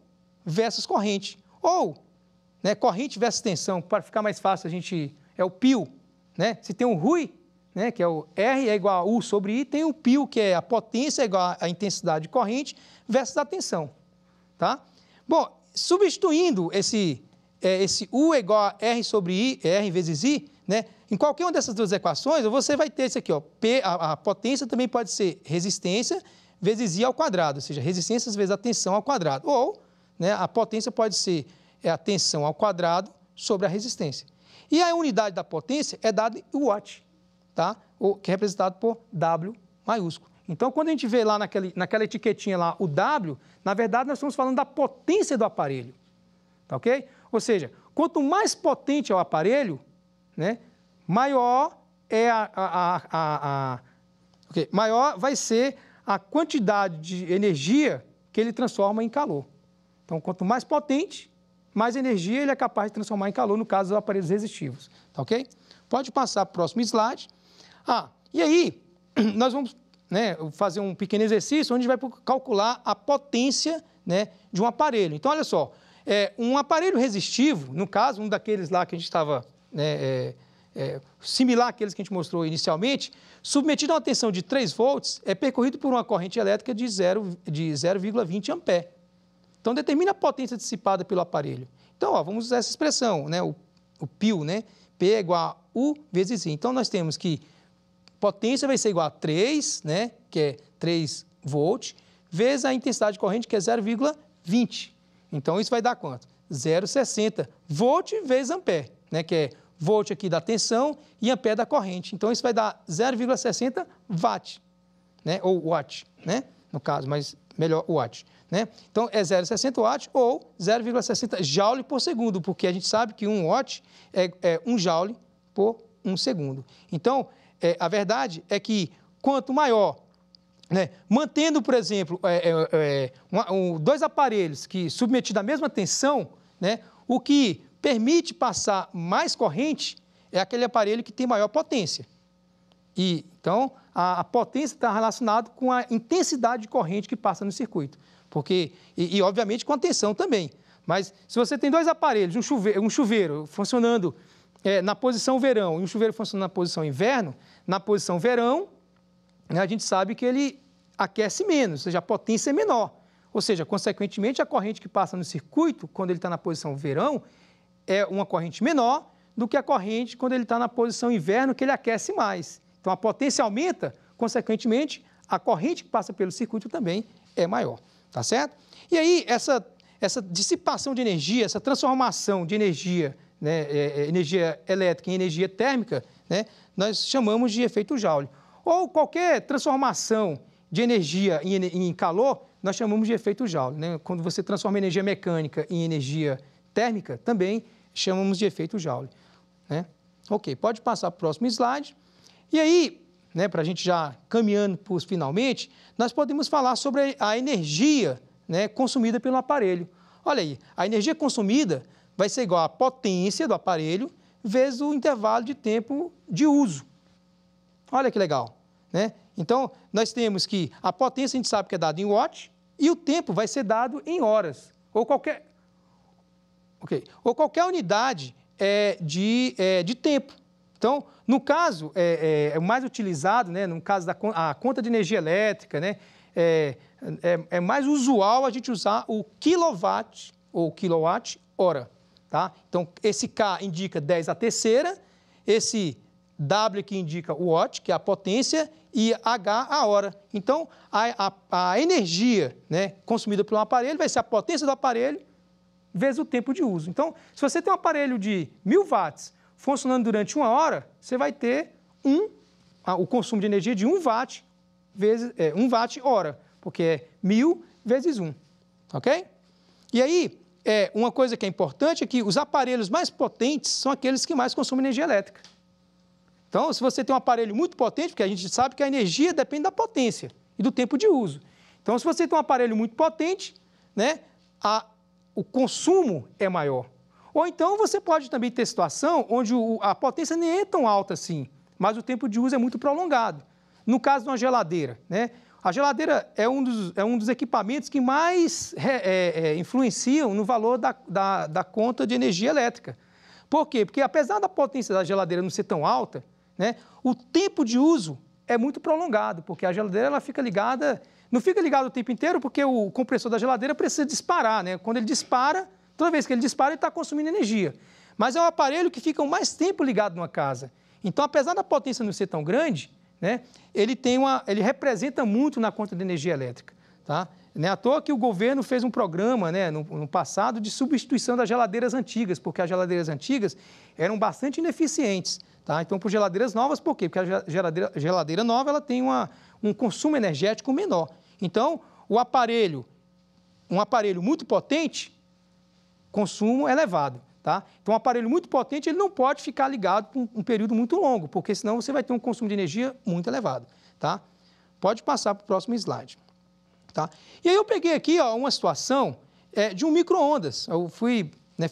versus corrente. Ou né, corrente versus tensão, para ficar mais fácil, a gente. É o pio. Né? Se tem um RUI, né, que é o R é igual a U sobre I, tem o pio, que é a potência é igual à intensidade de corrente versus a tensão. Tá? Bom, substituindo esse é, esse U é igual a R sobre I, é R vezes I, né? Em qualquer uma dessas duas equações, você vai ter isso aqui, ó, P, a, a potência também pode ser resistência vezes I ao quadrado, ou seja, resistência vezes a tensão ao quadrado. Ou, né, a potência pode ser é, a tensão ao quadrado sobre a resistência. E a unidade da potência é dada em watt, tá? O, que é representado por W maiúsculo. Então, quando a gente vê lá naquele, naquela etiquetinha lá o W, na verdade nós estamos falando da potência do aparelho, tá ok? Ou seja, quanto mais potente é o aparelho, né, maior é a, a, a, a okay, maior vai ser a quantidade de energia que ele transforma em calor. Então, quanto mais potente, mais energia ele é capaz de transformar em calor, no caso dos aparelhos resistivos. Tá ok? Pode passar para o próximo slide. Ah, e aí, nós vamos né, fazer um pequeno exercício onde a gente vai calcular a potência né, de um aparelho. Então, olha só, é, um aparelho resistivo, no caso, um daqueles lá que a gente estava. Né, é, é similar àqueles que a gente mostrou inicialmente, submetido a uma tensão de 3 volts, é percorrido por uma corrente elétrica de 0,20 de 0 Então, determina a potência dissipada pelo aparelho. Então, ó, vamos usar essa expressão, né? o, o PIL, né? P é igual a U vezes I. Então, nós temos que potência vai ser igual a 3, né? que é 3 volts, vezes a intensidade de corrente, que é 0,20. Então, isso vai dar quanto? 0,60 volt vezes ampere, né, que é volt aqui da tensão e ampere da corrente. Então, isso vai dar 0,60 watt, né, ou watt, né, no caso, mas melhor watt. Né? Então, é 0,60 watt ou 0,60 joule por segundo, porque a gente sabe que 1 um watt é, é 1 um joule por 1 um segundo. Então, é, a verdade é que quanto maior né? Mantendo, por exemplo, é, é, é um, dois aparelhos que submetidos à mesma tensão, né? o que permite passar mais corrente é aquele aparelho que tem maior potência. E, então, a, a potência está relacionada com a intensidade de corrente que passa no circuito. Porque, e, e, obviamente com a tensão também. Mas se você tem dois aparelhos, um chuveiro, um chuveiro funcionando é, na posição verão e um chuveiro funcionando na posição inverno, na posição verão né, a gente sabe que ele aquece menos, ou seja, a potência é menor. Ou seja, consequentemente, a corrente que passa no circuito, quando ele está na posição verão, é uma corrente menor do que a corrente quando ele está na posição inverno, que ele aquece mais. Então, a potência aumenta, consequentemente, a corrente que passa pelo circuito também é maior, tá certo? E aí, essa, essa dissipação de energia, essa transformação de energia, né, é, é energia elétrica em energia térmica, né, nós chamamos de efeito Joule. Ou qualquer transformação de energia em, calor, nós chamamos de efeito Joule. Né? Quando você transforma energia mecânica em energia térmica, também chamamos de efeito Joule. Né? Ok, pode passar para o próximo slide. E aí, né, para a gente já caminhando para finalmente, nós podemos falar sobre a energia né, consumida pelo aparelho. Olha aí, a energia consumida vai ser igual à potência do aparelho vezes o intervalo de tempo de uso. Olha que legal. Né? Então, nós temos que a potência a gente sabe que é dada em watt e o tempo vai ser dado em horas. Ou qualquer, ok? ou qualquer unidade é, de, é, de tempo. Então, no caso, é, é, é mais utilizado, né, no caso da a conta de energia elétrica, né, é, é, é, mais usual a gente usar o kilowatt ou kilowatt hora. Tá? Então, esse K indica 10 a terceira, esse W que indica o watt, que é a potência, e H a hora. Então, a, a, a energia né, consumida por um aparelho vai ser a potência do aparelho vezes o tempo de uso. Então, se você tem um aparelho de 1.000 watts funcionando durante uma hora, você vai ter um, o consumo de energia de 1 watt, vezes, é, 1 watt hora, porque é 1.000 vezes 1, ok? E aí, é, uma coisa que é importante é que os aparelhos mais potentes são aqueles que mais consomem energia elétrica. Então, se você tem um aparelho muito potente, porque a gente sabe que a energia depende da potência e do tempo de uso. Então, se você tem um aparelho muito potente, né, a, o consumo é maior. Ou então você pode também ter situação onde o, a potência nem é tão alta assim, mas o tempo de uso é muito prolongado. No caso de uma geladeira, né? A geladeira é um dos, é um dos equipamentos que mais é, é, influenciam no valor da, da, da conta de energia elétrica. Por quê? Porque apesar da potência da geladeira não ser tão alta, né? O tempo de uso é muito prolongado, porque a geladeira ela fica ligada, não fica ligada o tempo inteiro, porque o compressor da geladeira precisa disparar, né? Quando ele dispara, toda vez que ele dispara, ele está consumindo energia. Mas é um aparelho que fica mais tempo ligado numa casa. Então, apesar da potência não ser tão grande, né, ele, tem uma, ele representa muito na conta de energia elétrica. Tá? Não é à toa que o governo fez um programa né, no, no, passado de substituição das geladeiras antigas, porque as geladeiras antigas eram bastante ineficientes. Tá? Então, por geladeiras novas, por quê? Porque a geladeira, geladeira nova ela tem uma, um consumo energético menor. Então, o aparelho, um aparelho muito potente, consumo elevado. É tá? Então, um aparelho muito potente ele não pode ficar ligado por um período muito longo, porque senão você vai ter um consumo de energia muito elevado. Tá? Pode passar para o próximo slide. Tá? E aí eu peguei aqui ó, uma situação é, de um micro-ondas. Eu fui né,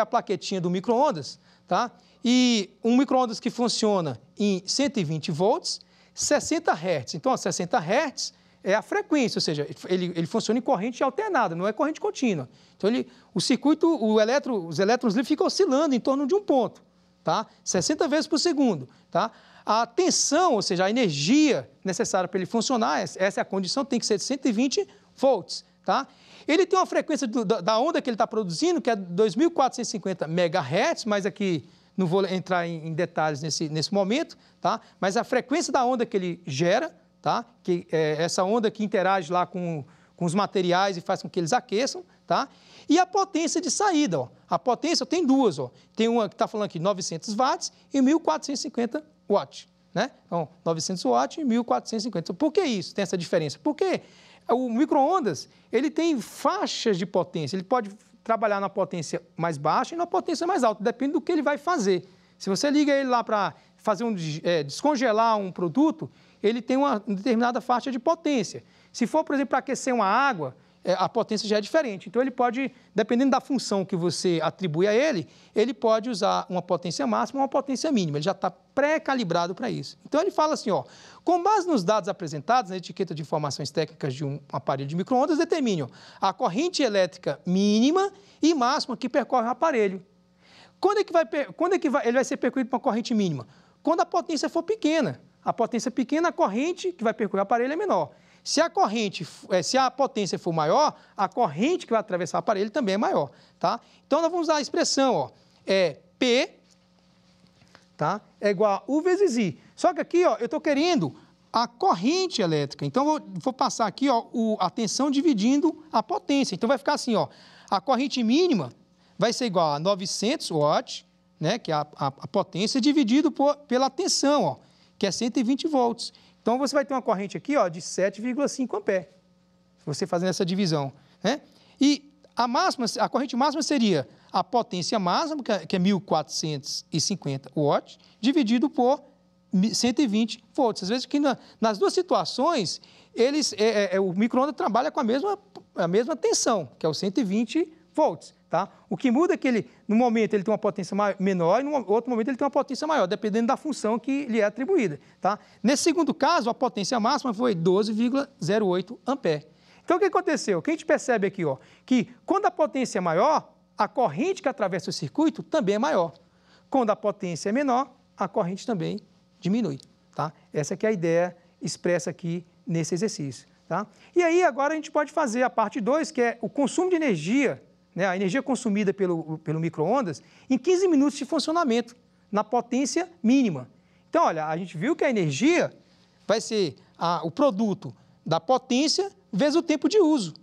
a plaquetinha do micro-ondas, tá? e um microondas que funciona em 120 volts, 60 Hz. Então, 60 Hz é a frequência, ou seja, ele, ele funciona em corrente alternada, não é corrente contínua. Então, ele, o circuito, o eletro, os elétrons livres ficam oscilando em torno de um ponto, tá? 60 vezes por segundo, tá? A tensão, ou seja, a energia necessária para ele funcionar, essa é a condição, tem que ser de 120 volts, tá? Ele tem uma frequência do, da, da onda que ele está produzindo, que é 2.450 MHz, mas aqui não vou entrar em, em detalhes nesse, nesse momento, tá? mas a frequência da onda que ele gera, tá? que é essa onda que interage lá com, com os materiais e faz com que eles aqueçam, tá? e a potência de saída. Ó. A potência tem duas, ó. tem uma que está falando aqui 900 watts e 1450 watts. Né? Então, 900 watts e 1450. Por que isso? Tem essa diferença? Porque o micro-ondas, ele tem faixas de potência, ele pode trabalhar na potência mais baixa e na potência mais alta, depende do que ele vai fazer. Se você liga ele lá para fazer um é, descongelar um produto, ele tem uma determinada faixa de potência. Se for, por exemplo, para aquecer uma água, é, a potência já é diferente. Então, ele pode, dependendo da função que você atribui a ele, ele pode usar uma potência máxima ou uma potência mínima. Ele já está pré-calibrado para isso. Então, ele fala assim: ó, com base nos dados apresentados na etiqueta de informações técnicas de um aparelho de microondas, determine ó, a corrente elétrica mínima e máxima que percorre o aparelho. Quando é que, vai, quando é que vai, ele vai ser percorrido por uma corrente mínima? Quando a potência for pequena. A potência pequena, a corrente que vai percorrer o aparelho é menor. Se a corrente, eh, se a potência for maior, a corrente que vai atravessar o aparelho também é maior, tá? Então nós vamos usar a expressão, ó, é P, tá? É igual a U vezes I. Só que aqui, ó, eu estou querendo a corrente elétrica. Então vou, vou passar aqui, ó, o, a tensão dividindo a potência. Então vai ficar assim, ó, a corrente mínima vai ser igual a 900 watts, né, que é a, a, a potência, dividido por, pela tensão, ó, que é 120 volts. Então você vai ter uma corrente aqui ó, de 7,5 ampere, você fazendo essa divisão. Né? E a, máxima, a corrente máxima seria a potência máxima, que é 1450 é watts, dividido por 120 volts. Às vezes, que na, nas duas situações, eles, é, é, é, o micro-ondas trabalha com a mesma, a mesma tensão, que é o 120 volts. Tá? O que muda é que ele, no momento ele tem uma potência menor e no outro momento ele tem uma potência maior, dependendo da função que lhe é atribuída. Tá? Nesse segundo caso, a potência máxima foi 12,08 ampere. Então o que aconteceu? O que a gente percebe aqui, ó, que quando a potência é maior, a corrente que atravessa o circuito também é maior. Quando a potência é menor, a corrente também diminui. Tá? Essa é a ideia expressa aqui nesse exercício. Tá? E aí agora a gente pode fazer a parte 2, que é o consumo de energia né, a energia consumida pelo, pelo micro-ondas em 15 minutos de funcionamento, na potência mínima. Então, olha, a gente viu que a energia vai ser a, o produto da potência vezes o tempo de uso.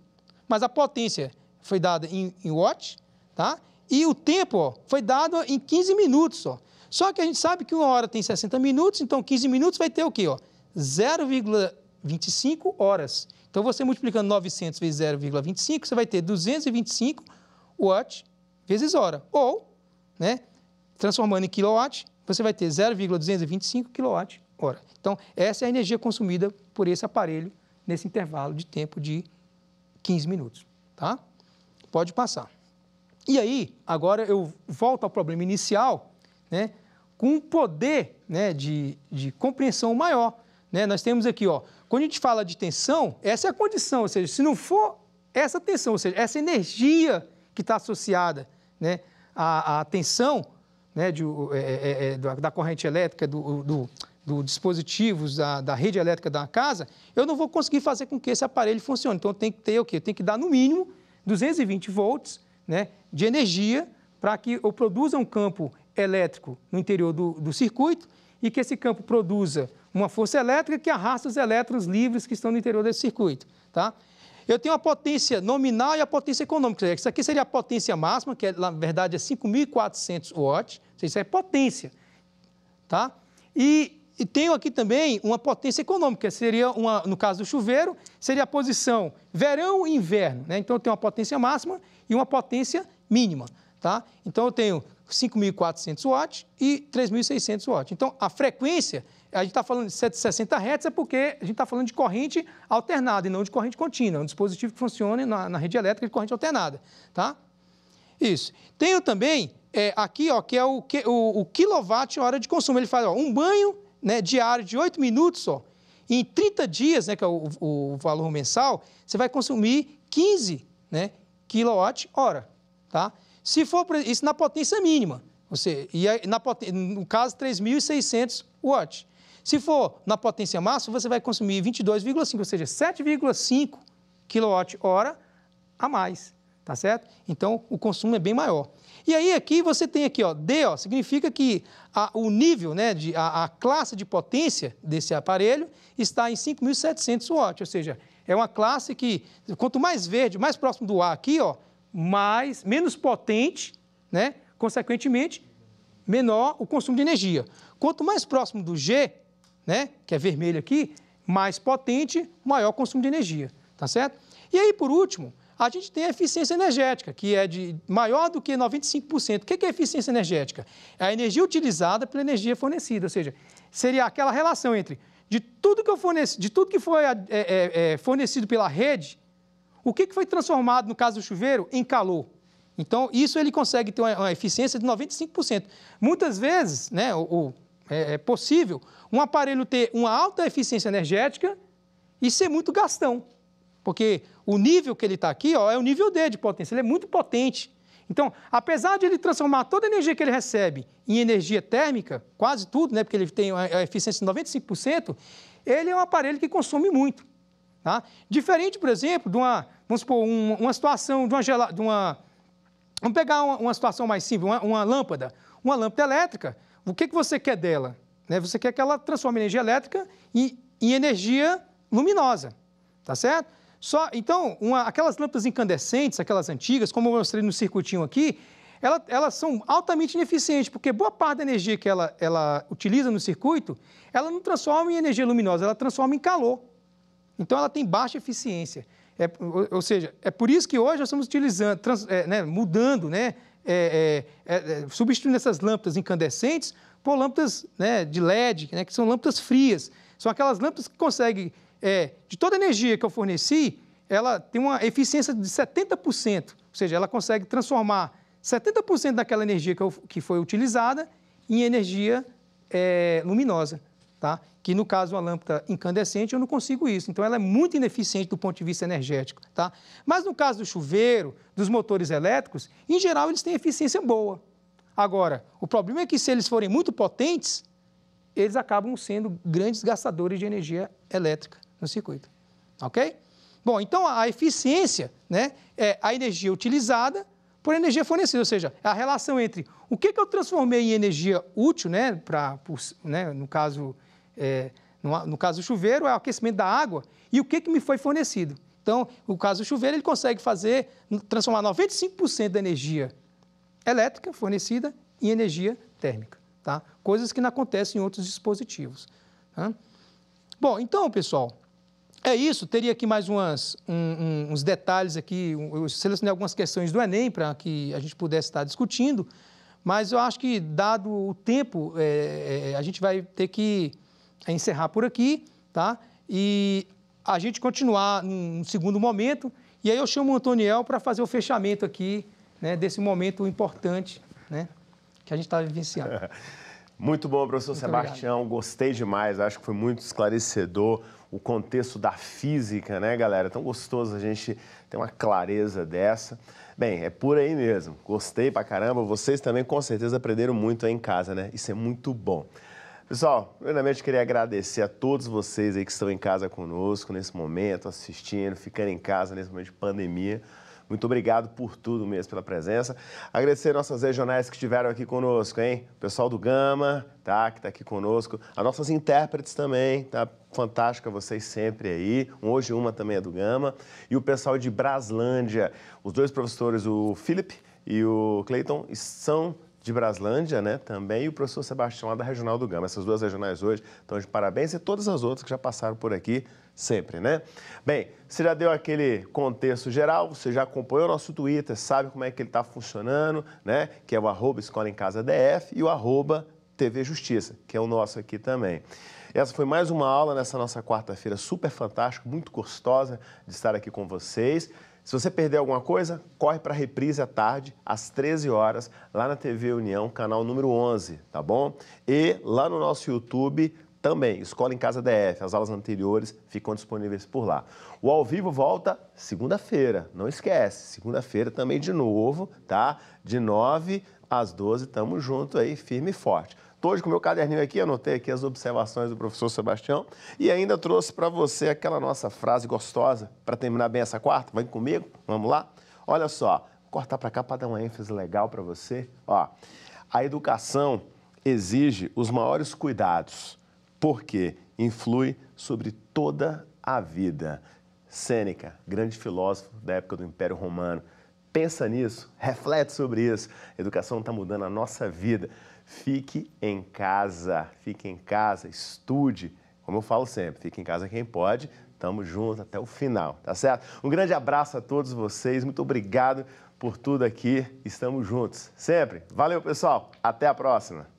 Mas a potência foi dada em, em watt, tá? E o tempo ó, foi dado em 15 minutos. Ó. Só que a gente sabe que uma hora tem 60 minutos, então 15 minutos vai ter o quê? 0,25 horas. Então, você multiplicando 900 vezes 0,25, você vai ter 225 watt vezes hora. Ou, né, transformando em kilowatt, você vai ter 0,225 kWh. Então, essa é a energia consumida por esse aparelho nesse intervalo de tempo de 15 minutos. Tá? Pode passar. E aí, agora eu volto ao problema inicial, né, com um poder né, de, de compreensão maior. Né? Nós temos aqui, ó, quando a gente fala de tensão, essa é a condição, ou seja, se não for essa tensão, ou seja, essa energia que está associada né, à, à tensão né, de, é, é, é da corrente elétrica, do, do, do dispositivos, da, da, rede elétrica da casa, eu não vou conseguir fazer com que esse aparelho funcione. Então, tem que ter o quê? Tem que dar, no mínimo, 220 volts né, de energia para que eu produza um campo elétrico no interior do, do circuito e que esse campo produza uma força elétrica que arrasta os elétrons livres que estão no interior desse circuito. Tá? Eu tenho a potência nominal e a potência econômica. Isso aqui seria a potência máxima, que é, na verdade é 5.400 watts. Isso é potência. Tá? E, e, tenho aqui também uma potência econômica, seria, uma, no caso do chuveiro, seria a posição verão e inverno. Né? Então, eu tenho uma potência máxima e uma potência mínima. Tá? Então, eu tenho 5.400 watts e 3.600 watts. Então, a frequência a gente está falando de 160 Hz é porque a gente está falando de corrente alternada e não de corrente contínua. É um dispositivo que funciona na, na rede elétrica de corrente alternada, tá? Isso. Tenho também é, aqui, ó, que é o, o, o quilowatt-hora de consumo. Ele faz ó, um banho né, diário de 8 minutos, ó, em 30 dias, né, que é o, o valor mensal, você vai consumir 15 né, quilowatt-hora, tá? Se for isso na potência mínima, você e na potência, no caso 3.600 watts. Se for na potência máxima, você vai consumir 22,5, ou seja, 7,5 kWh a mais, tá certo? Então, o consumo é bem maior. E aí aqui você tem aqui, ó, D, ó, significa que a, o nível, né, de, a, a, classe de potência desse aparelho está em 5.700 watts, ou seja, é uma classe que, quanto mais verde, mais próximo do A aqui, ó, mais, menos potente, né, consequentemente, menor o consumo de energia. Quanto mais próximo do G, né, que é vermelho aqui, mais potente, maior consumo de energia, tá certo? E aí, por último, a gente tem a eficiência energética, que é de maior do que 95%. O que é eficiência energética? É a energia utilizada pela energia fornecida, ou seja, seria aquela relação entre de tudo que, eu forneci, de tudo que foi é, é, é fornecido pela rede, o que foi transformado, no caso do chuveiro, em calor. Então, isso ele consegue ter uma, eficiência de 95%. Muitas vezes, né, o, é, é possível um aparelho ter uma alta eficiência energética e ser muito gastão. Porque o nível que ele está aqui ó, é o nível D de potência, ele é muito potente. Então, apesar de ele transformar toda a energia que ele recebe em energia térmica, quase tudo, né, porque ele tem a eficiência de 95%, ele é um aparelho que consome muito. Tá? Diferente, por exemplo, de uma, vamos supor, uma, uma situação de uma, de uma Vamos pegar uma, uma situação mais simples, uma, uma lâmpada. Uma lâmpada elétrica, o que, que você quer dela? Né, você quer que ela transforme energia elétrica em, em energia luminosa, tá certo? Só, então, uma, aquelas lâmpadas incandescentes, aquelas antigas, como eu mostrei no circuitinho aqui, ela, elas são altamente ineficientes, porque boa parte da energia que ela, ela utiliza no circuito, ela não transforma em energia luminosa, ela transforma em calor. Então, ela tem baixa eficiência. É, ou, ou, seja, é por isso que hoje nós estamos utilizando, trans, é, né, mudando, né, é é, é, é, substituindo essas lâmpadas incandescentes por lâmpadas né, de LED, né, que são lâmpadas frias. São aquelas lâmpadas que conseguem, é, de toda a energia que eu forneci, ela tem uma eficiência de 70%, ou seja, ela consegue transformar 70% daquela energia que, eu, que foi utilizada em energia luminosa. Tá? Que no caso uma lâmpada incandescente eu não consigo isso. Então ela é muito ineficiente do ponto de vista energético, tá? Mas no caso do chuveiro, dos motores elétricos, em geral eles têm eficiência boa. Agora, o problema é que se eles forem muito potentes, eles acabam sendo grandes gastadores de energia elétrica no circuito, ok? Bom, então a eficiência, né, é a energia utilizada por energia fornecida, ou seja, a relação entre o que, que eu transformei em energia útil, né, para, né, no caso é, no, no, caso do chuveiro, é o aquecimento da água e o que, que me foi fornecido. Então, no caso do chuveiro, ele consegue fazer, transformar 95% da energia elétrica fornecida em energia térmica. Tá? Coisas que não acontecem em outros dispositivos. Tá? Bom, então, pessoal, é isso. Teria aqui mais umas, um, um, uns detalhes aqui. Eu selecionei algumas questões do Enem para que a gente pudesse estar discutindo, mas eu acho que, dado o tempo, é, é, a gente vai ter que é encerrar por aqui, tá? E a gente continuar num segundo momento. E aí eu chamo o Antoniel para fazer o fechamento aqui né, desse momento importante né, que a gente está vivenciando. Muito bom, professor muito Sebastião. Obrigado. Gostei demais. Acho que foi muito esclarecedor o contexto da física, né, galera? Tão gostoso a gente ter uma clareza dessa. Bem, é por aí mesmo. Gostei pra caramba. Vocês também com certeza aprenderam muito aí em casa, né? Isso é muito bom. Pessoal, primeiramente queria agradecer a todos vocês aí que estão em casa conosco nesse momento, assistindo, ficando em casa nesse momento de pandemia. Muito obrigado por tudo mesmo, pela presença. Agradecer nossas regionais que estiveram aqui conosco, hein? O pessoal do Gama, tá? Que tá aqui conosco. As nossas intérpretes também, tá? Fantástica vocês sempre aí. Hoje uma também é do Gama. E o pessoal de Braslândia. Os dois professores, o Felipe e o Clayton, são de Braslândia, né, também, e o professor Sebastião lá da Regional do Gama. Essas duas regionais hoje estão de parabéns e todas as outras que já passaram por aqui sempre, né? Bem, você já deu aquele contexto geral, você já acompanhou o nosso Twitter, sabe como é que ele está funcionando, né? Que é o arroba Escola em Casa DF e o arroba TV Justiça, que é o nosso aqui também. Essa foi mais uma aula nessa nossa quarta-feira super fantástica, muito gostosa de estar aqui com vocês. Se você perder alguma coisa, corre para a reprise à tarde, às 13 horas, lá na TV União, canal número 11, tá bom? E lá no nosso YouTube também, Escola em Casa DF, as aulas anteriores ficam disponíveis por lá. O ao vivo volta segunda-feira, não esquece, segunda-feira também de novo, tá? De 9 às 12, tamo junto aí, firme e forte. Estou hoje com o meu caderninho aqui, anotei aqui as observações do professor Sebastião e ainda trouxe para você aquela nossa frase gostosa para terminar bem essa quarta. Vem comigo, vamos lá? Olha só, cortar para cá para dar uma ênfase legal para você. Ó, a educação exige os maiores cuidados, porque influi sobre toda a vida. Sêneca, grande filósofo da época do Império Romano, pensa nisso, reflete sobre isso. A educação está mudando a nossa vida fique em casa, fique em casa, estude. Como eu falo sempre, fique em casa quem pode. Tamo junto até o final, tá certo? Um grande abraço a todos vocês, muito obrigado por tudo aqui. Estamos juntos sempre. Valeu, pessoal. Até a próxima.